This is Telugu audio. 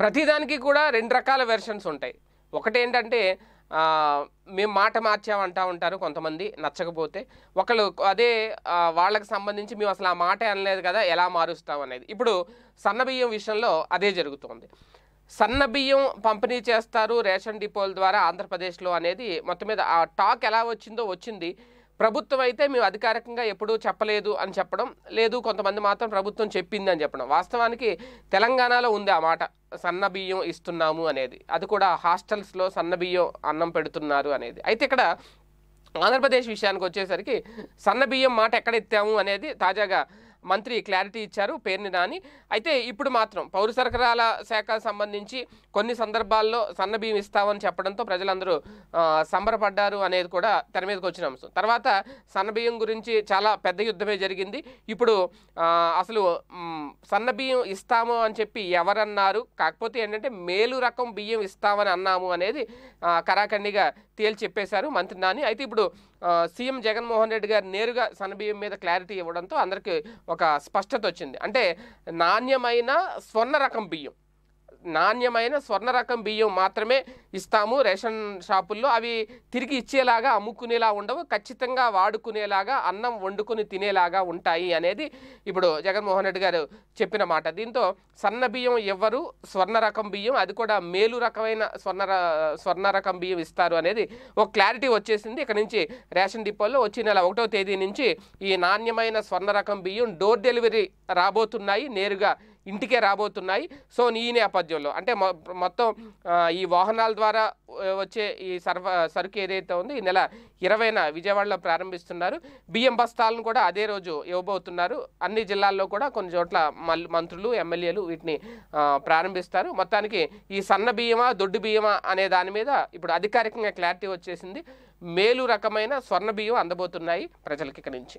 ప్రతిదానికి కూడా రెండు రకాల వెర్షన్స్ ఉంటాయి ఒకటి ఏంటంటే మేము మాట మార్చామంటా ఉంటారు కొంతమంది నచ్చకపోతే ఒకళ్ళు అదే వాళ్ళకి సంబంధించి మేము అసలు ఆ మాట అనలేదు కదా ఎలా మారుస్తాం అనేది ఇప్పుడు సన్నబియ్యం విషయంలో అదే జరుగుతుంది సన్న బియ్యం పంపిణీ చేస్తారు రేషన్ డిపోల ద్వారా ఆంధ్రప్రదేశ్లో అనేది మొత్తం మీద ఆ టాక్ ఎలా వచ్చిందో వచ్చింది ప్రభుత్వం అయితే మేము అధికారికంగా ఎప్పుడూ చెప్పలేదు అని చెప్పడం లేదు కొంతమంది మాత్రం ప్రభుత్వం చెప్పింది అని చెప్పడం వాస్తవానికి తెలంగాణలో ఉంది ఆ మాట సన్న బియ్యం ఇస్తున్నాము అనేది అది కూడా హాస్టల్స్లో సన్న బియ్యం అన్నం పెడుతున్నారు అనేది అయితే ఇక్కడ ఆంధ్రప్రదేశ్ విషయానికి వచ్చేసరికి సన్న బియ్యం మాట ఎక్కడ ఎత్తాము అనేది తాజాగా మంత్రి క్లారిటీ ఇచ్చారు పేరుని రాని అయితే ఇప్పుడు మాత్రం పౌర సరఫరాల శాఖ సంబంధించి కొన్ని సందర్భాల్లో సన్న బియ్యం ఇస్తామని చెప్పడంతో ప్రజలందరూ సంబరపడ్డారు అనేది కూడా తెర మీదకి వచ్చిన అంశం తర్వాత సన్న బియ్యం గురించి చాలా పెద్ద యుద్ధమే జరిగింది ఇప్పుడు అసలు సన్న బియ్యం ఇస్తాము అని చెప్పి ఎవరన్నారు కాకపోతే ఏంటంటే మేలు రకం బియ్యం ఇస్తామని అన్నాము అనేది కరాఖండిగా తేల్చెప్పేశారు చెప్పేశారు మంత్రి నాని అయితే ఇప్పుడు సీఎం జగన్మోహన్ రెడ్డి గారు నేరుగా బియ్యం మీద క్లారిటీ ఇవ్వడంతో అందరికీ ఒక స్పష్టత వచ్చింది అంటే నాణ్యమైన స్వర్ణ రకం బియ్యం నాణ్యమైన స్వర్ణ రకం బియ్యం మాత్రమే ఇస్తాము రేషన్ షాపుల్లో అవి తిరిగి ఇచ్చేలాగా అమ్ముకునేలా ఉండవు ఖచ్చితంగా వాడుకునేలాగా అన్నం వండుకుని తినేలాగా ఉంటాయి అనేది ఇప్పుడు జగన్మోహన్ రెడ్డి గారు చెప్పిన మాట దీంతో సన్న బియ్యం ఎవ్వరు స్వర్ణ రకం బియ్యం అది కూడా మేలు రకమైన స్వర్ణ స్వర్ణ రకం బియ్యం ఇస్తారు అనేది ఒక క్లారిటీ వచ్చేసింది ఇక్కడ నుంచి రేషన్ డిపోల్లో వచ్చే నెల ఒకటో తేదీ నుంచి ఈ నాణ్యమైన స్వర్ణ రకం బియ్యం డోర్ డెలివరీ రాబోతున్నాయి నేరుగా ఇంటికే రాబోతున్నాయి సో ఈ నేపథ్యంలో అంటే మొత్తం ఈ వాహనాల ద్వారా వచ్చే ఈ సర్వ సరుకు ఏదైతే ఉందో ఈ నెల ఇరవైన విజయవాడలో ప్రారంభిస్తున్నారు బియ్యం బస్తాలను కూడా అదే రోజు ఇవ్వబోతున్నారు అన్ని జిల్లాల్లో కూడా కొన్ని చోట్ల మంత్రులు ఎమ్మెల్యేలు వీటిని ప్రారంభిస్తారు మొత్తానికి ఈ సన్న బియ్యమా దొడ్డు బియ్యమా అనే దాని మీద ఇప్పుడు అధికారికంగా క్లారిటీ వచ్చేసింది మేలు రకమైన స్వర్ణ బియ్యం అందబోతున్నాయి ప్రజలకి ఇక్కడి నుంచి